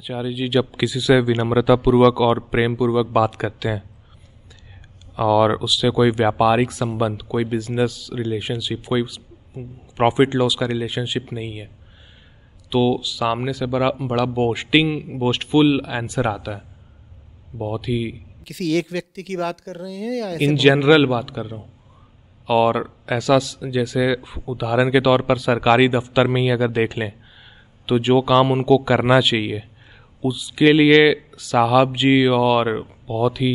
आचार्य जी जब किसी से विनम्रता पूर्वक और प्रेम पूर्वक बात करते हैं और उससे कोई व्यापारिक संबंध कोई बिजनेस रिलेशनशिप कोई प्रॉफिट लॉस का रिलेशनशिप नहीं है तो सामने से बड़ा बड़ा बोस्टिंग बोस्टफुल आंसर आता है बहुत ही किसी एक व्यक्ति की बात कर रहे हैं या इन जनरल बात कर रहा हूँ और ऐसा जैसे उदाहरण के तौर पर सरकारी दफ्तर में ही अगर देख लें तो जो काम उनको करना चाहिए उसके लिए साहब जी और बहुत ही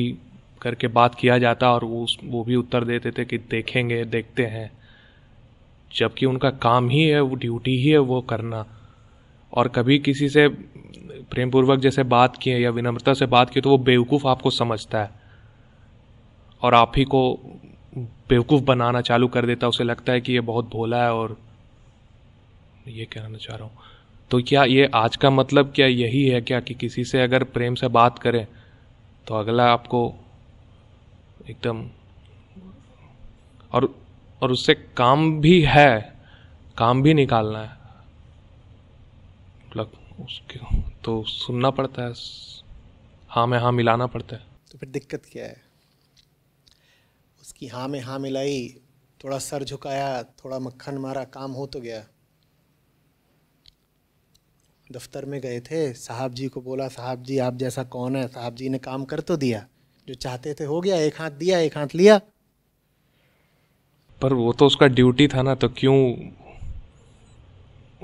करके बात किया जाता और वो वो भी उत्तर देते थे कि देखेंगे देखते हैं जबकि उनका काम ही है वो ड्यूटी ही है वो करना और कभी किसी से प्रेम पूर्वक जैसे बात किए या विनम्रता से बात की तो वो बेवकूफ़ आपको समझता है और आप ही को बेवकूफ़ बनाना चालू कर देता उसे लगता है कि ये बहुत भोला है और ये कहना चाह रहा हूँ तो क्या ये आज का मतलब क्या यही है क्या कि किसी से अगर प्रेम से बात करें तो अगला आपको एकदम और और उससे काम भी है काम भी निकालना है मतलब उसके तो सुनना पड़ता है हाँ में हाँ मिलाना पड़ता है तो फिर दिक्कत क्या है उसकी हाँ में हाँ मिलाई थोड़ा सर झुकाया थोड़ा मक्खन मारा काम हो तो गया दफ्तर में गए थे साहब जी को बोला साहब जी आप जैसा कौन है साहब जी ने काम कर तो दिया जो चाहते थे हो गया एक हाथ दिया एक हाथ लिया पर वो तो उसका ड्यूटी था ना तो क्यों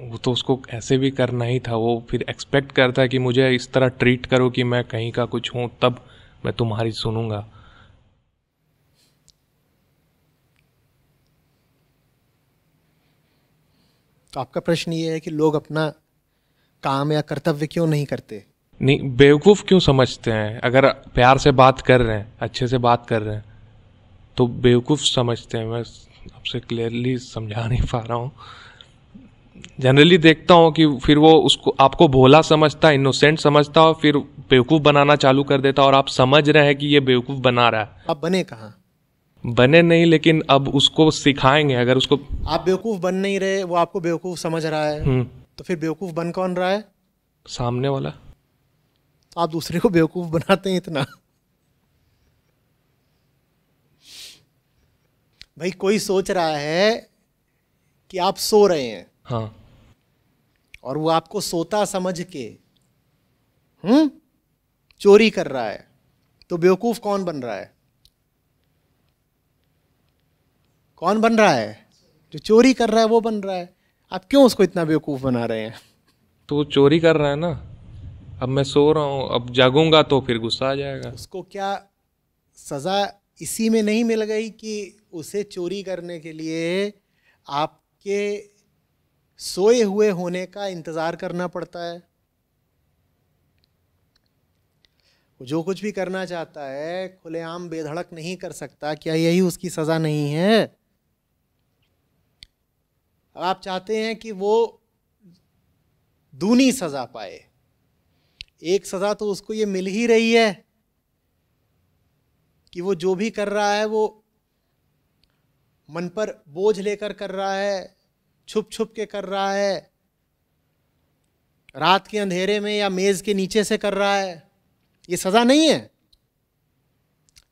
वो तो उसको ऐसे भी करना ही था वो फिर एक्सपेक्ट करता है कि मुझे इस तरह ट्रीट करो कि मैं कहीं का कुछ हूं तब मैं तुम्हारी सुनूंगा तो आपका प्रश्न ये है कि लोग अपना काम या कर्तव्य क्यों नहीं करते नहीं बेवकूफ़ क्यों समझते हैं अगर प्यार से बात कर रहे हैं अच्छे से बात कर रहे हैं तो बेवकूफ़ समझते हैं मैं आपसे क्लियरली समझा नहीं पा रहा हूँ जनरली देखता हूँ कि फिर वो उसको आपको भोला समझता इनोसेंट समझता और फिर बेवकूफ़ बनाना चालू कर देता और आप समझ रहे हैं कि ये बेवकूफ़ बना रहा है आप बने कहाँ बने नहीं लेकिन अब उसको सिखाएंगे अगर उसको आप बेवकूफ़ बन नहीं रहे वो आपको बेवकूफ़ समझ रहा है हम्म। तो फिर बेवकूफ़ बन कौन रहा है सामने वाला आप दूसरे को बेवकूफ़ बनाते हैं इतना भाई कोई सोच रहा है कि आप सो रहे हैं हाँ और वो आपको सोता समझ के हम्म चोरी कर रहा है तो बेवकूफ कौन बन रहा है कौन बन रहा है जो चोरी कर रहा है वो बन रहा है आप क्यों उसको इतना बेवकूफ़ बना रहे हैं तो चोरी कर रहा है ना अब मैं सो रहा हूँ अब जागूंगा तो फिर गुस्सा आ जाएगा उसको क्या सज़ा इसी में नहीं मिल गई कि उसे चोरी करने के लिए आपके सोए हुए होने का इंतज़ार करना पड़ता है जो कुछ भी करना चाहता है खुलेआम बेधड़क नहीं कर सकता क्या यही उसकी सज़ा नहीं है आप चाहते हैं कि वो दूनी सज़ा पाए एक सज़ा तो उसको ये मिल ही रही है कि वो जो भी कर रहा है वो मन पर बोझ लेकर कर रहा है छुप छुप के कर रहा है रात के अंधेरे में या मेज़ के नीचे से कर रहा है ये सज़ा नहीं है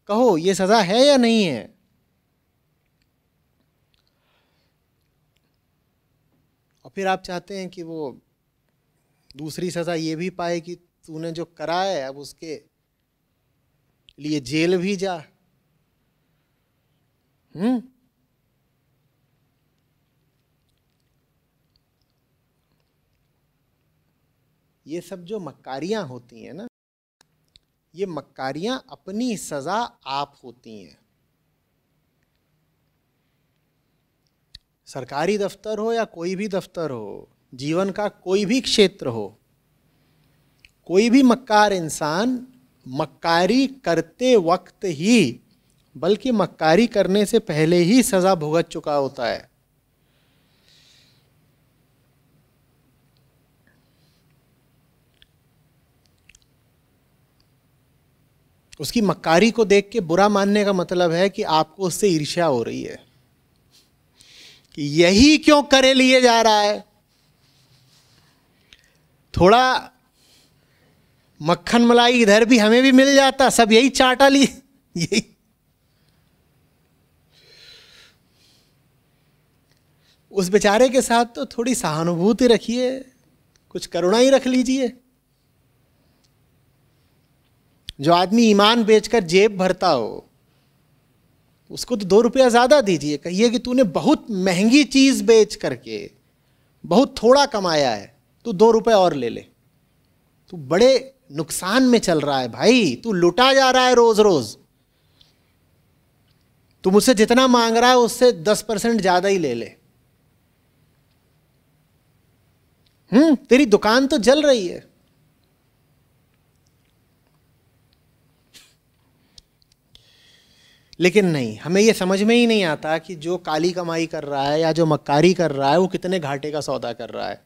कहो ये सज़ा है या नहीं है फिर आप चाहते हैं कि वो दूसरी सज़ा ये भी पाए कि तूने जो करा है अब उसके लिए जेल भी जा हम्म ये सब जो मक्कारियां होती हैं ना ये मक्कारियां अपनी सज़ा आप होती हैं सरकारी दफ्तर हो या कोई भी दफ्तर हो जीवन का कोई भी क्षेत्र हो कोई भी मक्कार इंसान मक्कारी करते वक्त ही बल्कि मक्कारी करने से पहले ही सज़ा भुगत चुका होता है उसकी मक्कारी को देख के बुरा मानने का मतलब है कि आपको उससे ईर्ष्या हो रही है कि यही क्यों करे लिए जा रहा है थोड़ा मक्खन मलाई इधर भी हमें भी मिल जाता सब यही चाटा ली यही उस बेचारे के साथ तो थोड़ी सहानुभूति रखिए कुछ करुणा ही रख लीजिए जो आदमी ईमान बेचकर जेब भरता हो उसको तो दो रुपया ज़्यादा दीजिए कहिए कि तूने बहुत महंगी चीज़ बेच करके बहुत थोड़ा कमाया है तू तो दो रुपये और ले ले तू बड़े नुकसान में चल रहा है भाई तू लुटा जा रहा है रोज़ रोज़ तू मुझसे जितना मांग रहा है उससे दस परसेंट ज़्यादा ही ले ले हम्म तेरी दुकान तो जल रही है लेकिन नहीं हमें ये समझ में ही नहीं आता कि जो काली कमाई कर रहा है या जो मक्कारी कर रहा है वो कितने घाटे का सौदा कर रहा है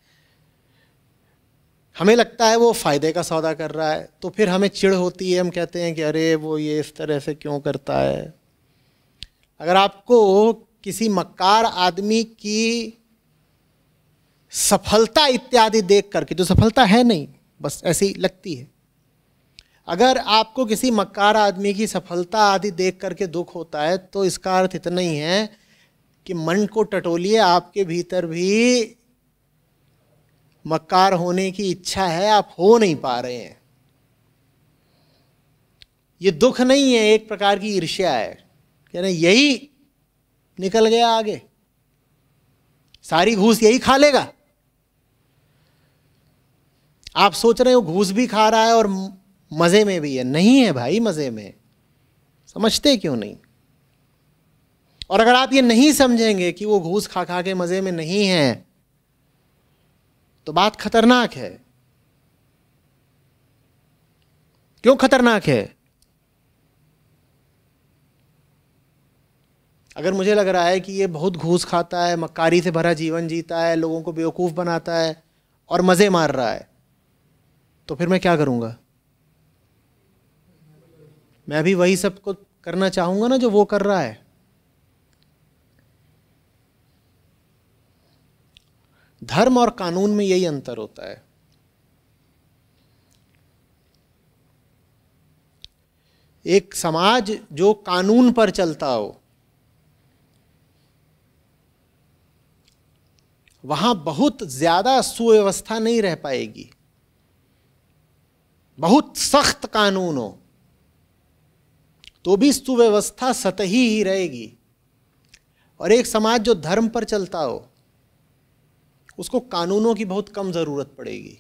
हमें लगता है वो फ़ायदे का सौदा कर रहा है तो फिर हमें चिड़ होती है हम कहते हैं कि अरे वो ये इस तरह से क्यों करता है अगर आपको किसी मक्कार आदमी की सफलता इत्यादि देख करके जो सफलता है नहीं बस ऐसी लगती है अगर आपको किसी मक्कार आदमी की सफलता आदि देख करके दुख होता है तो इसका अर्थ इतना ही है कि मन को टटोलिए आपके भीतर भी मक्कार होने की इच्छा है आप हो नहीं पा रहे हैं ये दुख नहीं है एक प्रकार की ईर्ष्या है कह रहे यही निकल गया आगे सारी घूस यही खा लेगा आप सोच रहे हो घूस भी खा रहा है और मज़े में भी है नहीं है भाई मज़े में समझते क्यों नहीं और अगर आप ये नहीं समझेंगे कि वो घूस खा खा के मज़े में नहीं है तो बात खतरनाक है क्यों खतरनाक है अगर मुझे लग रहा है कि ये बहुत घूस खाता है मक्कारी से भरा जीवन जीता है लोगों को बेवकूफ़ बनाता है और मज़े मार रहा है तो फिर मैं क्या करूँगा मैं भी वही सब को करना चाहूंगा ना जो वो कर रहा है धर्म और कानून में यही अंतर होता है एक समाज जो कानून पर चलता हो वहां बहुत ज्यादा सुव्यवस्था नहीं रह पाएगी बहुत सख्त कानून हो तो भी सुव्यवस्था सतही ही रहेगी और एक समाज जो धर्म पर चलता हो उसको कानूनों की बहुत कम ज़रूरत पड़ेगी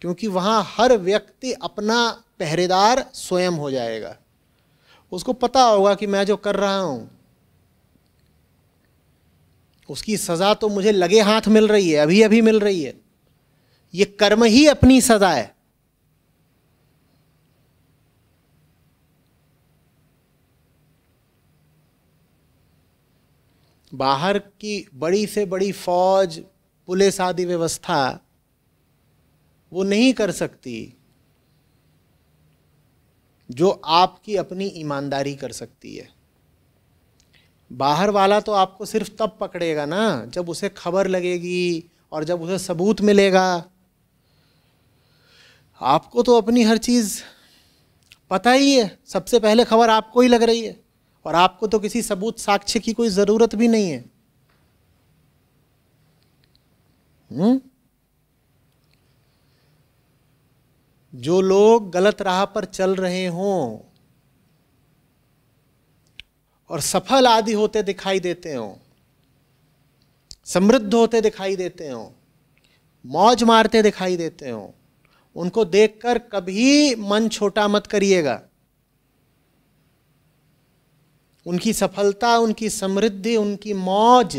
क्योंकि वहाँ हर व्यक्ति अपना पहरेदार स्वयं हो जाएगा उसको पता होगा कि मैं जो कर रहा हूँ उसकी सज़ा तो मुझे लगे हाथ मिल रही है अभी अभी मिल रही है ये कर्म ही अपनी सज़ा है बाहर की बड़ी से बड़ी फौज पुलिस आदि व्यवस्था वो नहीं कर सकती जो आपकी अपनी ईमानदारी कर सकती है बाहर वाला तो आपको सिर्फ तब पकड़ेगा ना जब उसे खबर लगेगी और जब उसे सबूत मिलेगा आपको तो अपनी हर चीज़ पता ही है सबसे पहले खबर आपको ही लग रही है और आपको तो किसी सबूत साक्ष्य की कोई ज़रूरत भी नहीं है हुँ? हम्म? जो लोग गलत राह पर चल रहे हों और सफल आदि होते दिखाई देते हो समृद्ध होते दिखाई देते हो मौज मारते दिखाई देते हो उनको देखकर कभी मन छोटा मत करिएगा उनकी सफलता उनकी समृद्धि उनकी मौज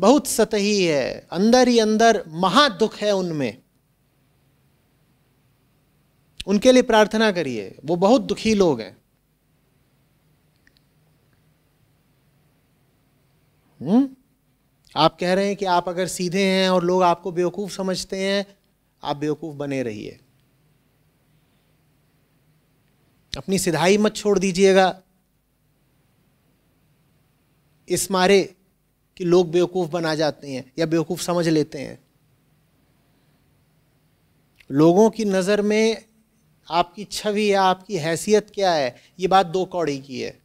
बहुत सतही है अंदर ही अंदर महादुख है उनमें उनके लिए प्रार्थना करिए वो बहुत दुखी लोग हैं हुँ? हम्म? आप कह रहे हैं कि आप अगर सीधे हैं और लोग आपको बेवकूफ़ समझते हैं आप बेवकूफ़ बने रहिए अपनी सिधाई मत छोड़ दीजिएगा इस मारे कि लोग बेवकूफ़ बना जाते हैं या बेवकूफ़ समझ लेते हैं लोगों की नज़र में आपकी छवि या आपकी हैसियत क्या है ये बात दो कौड़ी की है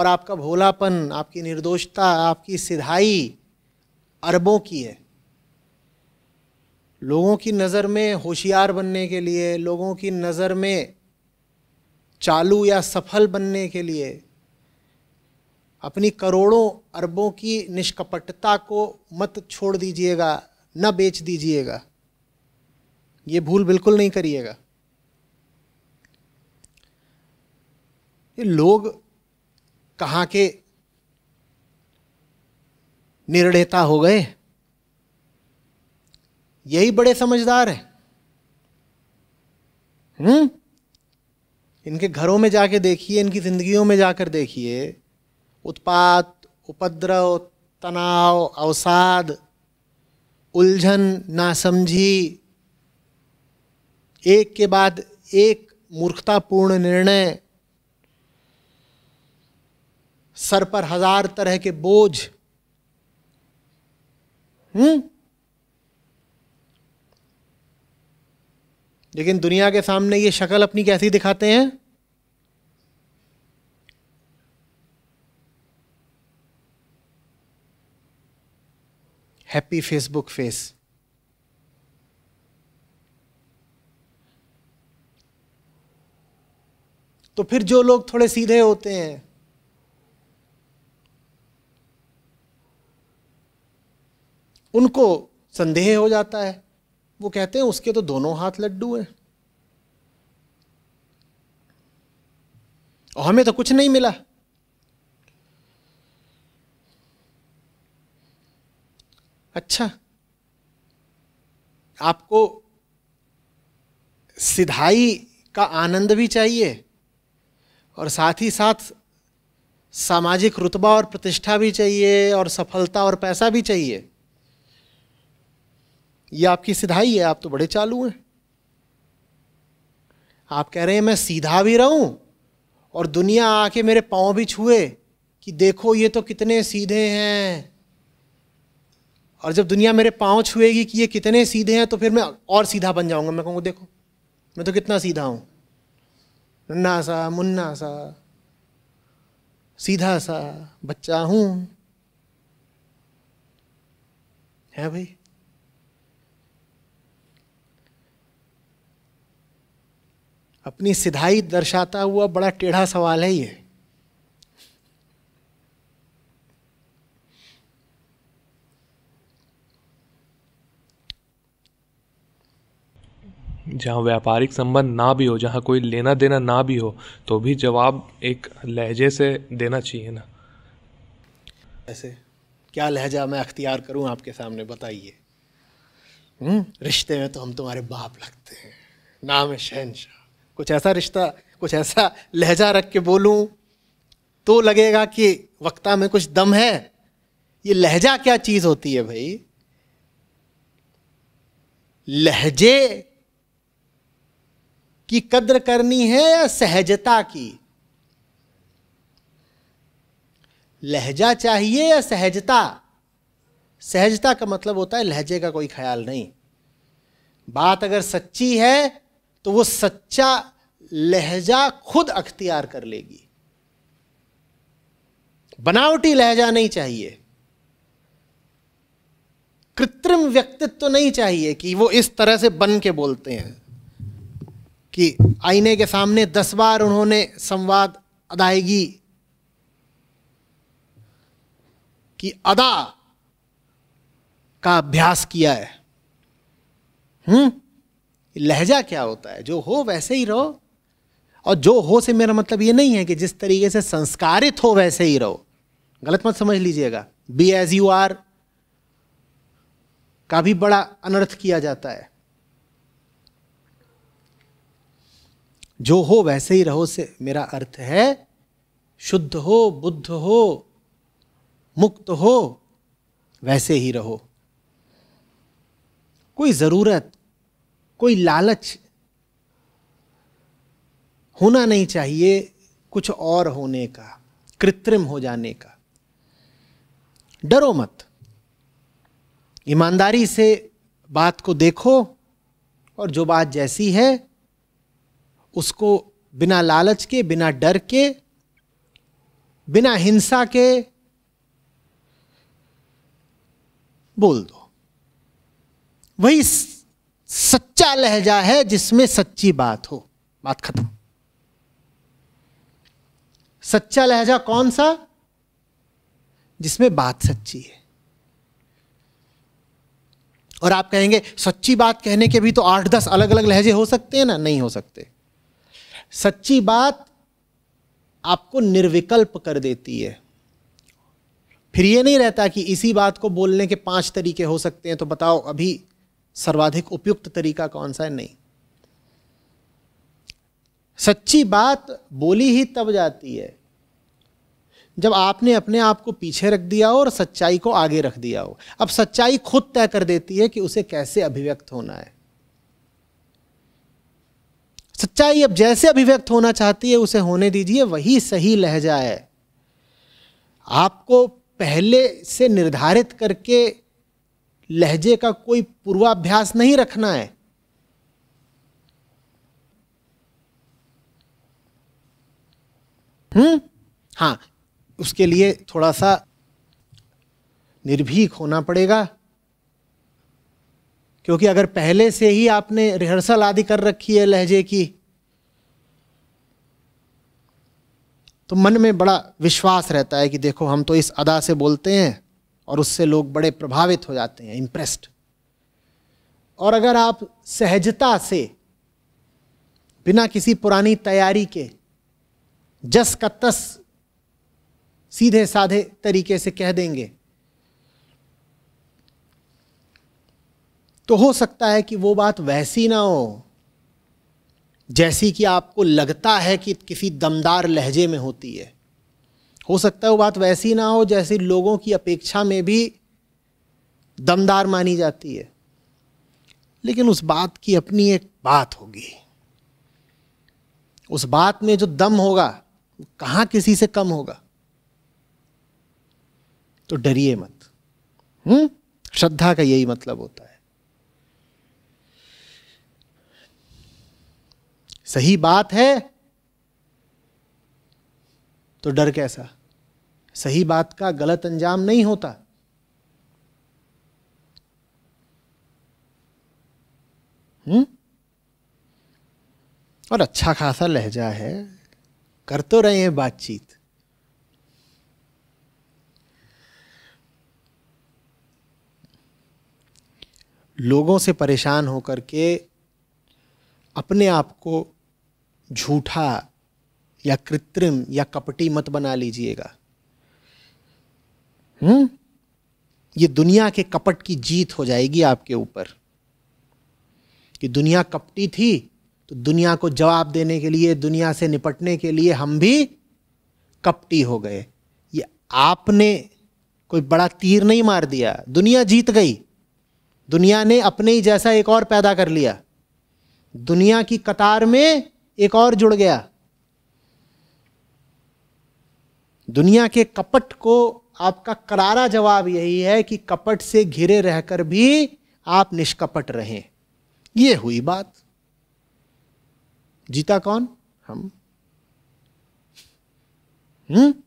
और आपका भोलापन आपकी निर्दोषता आपकी सिधाई अरबों की है लोगों की नज़र में होशियार बनने के लिए लोगों की नज़र में चालू या सफल बनने के लिए अपनी करोड़ों अरबों की निष्कपटता को मत छोड़ दीजिएगा न बेच दीजिएगा ये भूल बिल्कुल नहीं करिएगा ये लोग कहाँ के निर्णयता हो गए यही बड़े समझदार हैं हम्म इनके घरों में जाके देखिए इनकी जिंदगियों में जाकर देखिए उत्पात उपद्रव तनाव अवसाद उलझन नासमझी एक के बाद एक मूर्खतापूर्ण निर्णय सर पर हजार तरह के बोझ हम्म लेकिन दुनिया के सामने ये शक्ल अपनी कैसी दिखाते हैं हैप्पी फेसबुक फेस तो फिर जो लोग थोड़े सीधे होते हैं उनको संदेह हो जाता है वो कहते हैं उसके तो दोनों हाथ लड्डू हैं और हमें तो कुछ नहीं मिला अच्छा आपको सिधाई का आनंद भी चाहिए और साथ ही साथ सामाजिक रुतबा और प्रतिष्ठा भी चाहिए और सफलता और पैसा भी चाहिए यह आपकी सिधाई है आप तो बड़े चालू हैं आप कह रहे हैं मैं सीधा भी रहूं और दुनिया आके मेरे पाँव भी छुए कि देखो ये तो कितने सीधे हैं और जब दुनिया मेरे पाँव छुएगी कि ये कितने सीधे हैं तो फिर मैं और सीधा बन जाऊँगा मैं कहूँगा देखो मैं तो कितना सीधा हूँ नन्ना सा मुन्ना सा सीधा सा बच्चा हूँ है भाई अपनी सिधाई दर्शाता हुआ बड़ा टेढ़ा सवाल है ये जहाँ व्यापारिक संबंध ना भी हो जहाँ कोई लेना देना ना भी हो तो भी जवाब एक लहजे से देना चाहिए ना ऐसे क्या लहजा मैं अख्तियार करूँ आपके सामने बताइए हम्म, रिश्ते में तो हम तुम्हारे बाप लगते हैं नाम है शहनशाह कुछ ऐसा रिश्ता कुछ ऐसा लहजा रख के बोलूँ तो लगेगा कि वक्ता में कुछ दम है ये लहजा क्या चीज़ होती है भाई लहजे की कद्र करनी है या सहजता की लहजा चाहिए या सहजता सहजता का मतलब होता है लहजे का कोई ख्याल नहीं बात अगर सच्ची है तो वो सच्चा लहजा खुद अख्तियार कर लेगी बनावटी लहजा नहीं चाहिए कृत्रिम व्यक्तित्व तो नहीं चाहिए कि वो इस तरह से बन के बोलते हैं कि आईने के सामने दस बार उन्होंने संवाद अदायगी की अदा का अभ्यास किया है हम्म लहजा क्या होता है जो हो वैसे ही रहो और जो हो से मेरा मतलब ये नहीं है कि जिस तरीके से संस्कारित हो वैसे ही रहो गलत मत समझ लीजिएगा बी एज यू आर का भी बड़ा अनर्थ किया जाता है जो हो वैसे ही रहो से मेरा अर्थ है शुद्ध हो बुद्ध हो मुक्त हो वैसे ही रहो कोई ज़रूरत कोई लालच होना नहीं चाहिए कुछ और होने का कृत्रिम हो जाने का डरो मत ईमानदारी से बात को देखो और जो बात जैसी है उसको बिना लालच के बिना डर के बिना हिंसा के बोल दो वही सच्चा लहजा है जिसमें सच्ची बात हो बात खत्म सच्चा लहजा कौन सा जिसमें बात सच्ची है और आप कहेंगे सच्ची बात कहने के भी तो आठ दस अलग अलग लहजे हो सकते हैं ना नहीं हो सकते सच्ची बात आपको निर्विकल्प कर देती है फिर ये नहीं रहता कि इसी बात को बोलने के पांच तरीके हो सकते हैं तो बताओ अभी सर्वाधिक उपयुक्त तरीका कौन सा है नहीं सच्ची बात बोली ही तब जाती है जब आपने अपने आप को पीछे रख दिया हो और सच्चाई को आगे रख दिया हो अब सच्चाई खुद तय कर देती है कि उसे कैसे अभिव्यक्त होना है सच्चाई अब जैसे अभिव्यक्त होना चाहती है उसे होने दीजिए वही सही लहजा है आपको पहले से निर्धारित करके लहजे का कोई पूर्वाभ्यास नहीं रखना है हम्म हाँ उसके लिए थोड़ा सा निर्भीक होना पड़ेगा क्योंकि अगर पहले से ही आपने रिहर्सल आदि कर रखी है लहजे की तो मन में बड़ा विश्वास रहता है कि देखो हम तो इस अदा से बोलते हैं और उससे लोग बड़े प्रभावित हो जाते हैं इम्प्रेस्ड और अगर आप सहजता से बिना किसी पुरानी तैयारी के जस का तस सीधे साधे तरीके से कह देंगे तो हो सकता है कि वो बात वैसी ना हो जैसी कि आपको लगता है कि किसी दमदार लहजे में होती है हो सकता है वो बात वैसी ना हो जैसी लोगों की अपेक्षा में भी दमदार मानी जाती है लेकिन उस बात की अपनी एक बात होगी उस बात में जो दम होगा वो कहाँ किसी से कम होगा तो डरिए मत हम्म श्रद्धा का यही मतलब होता है सही बात है तो डर कैसा सही बात का गलत अंजाम नहीं होता हुँ? हम्म? और अच्छा खासा लहजा है कर तो रहे हैं बातचीत लोगों से परेशान होकर के अपने आप को झूठा या कृत्रिम या कपटी मत बना लीजिएगा हम्म ये दुनिया के कपट की जीत हो जाएगी आपके ऊपर कि दुनिया कपटी थी तो दुनिया को जवाब देने के लिए दुनिया से निपटने के लिए हम भी कपटी हो गए ये आपने कोई बड़ा तीर नहीं मार दिया दुनिया जीत गई दुनिया ने अपने ही जैसा एक और पैदा कर लिया दुनिया की कतार में एक और जुड़ गया दुनिया के कपट को आपका करारा जवाब यही है कि कपट से घिरे रहकर भी आप निष्कपट रहे ये हुई बात जीता कौन हम हम्म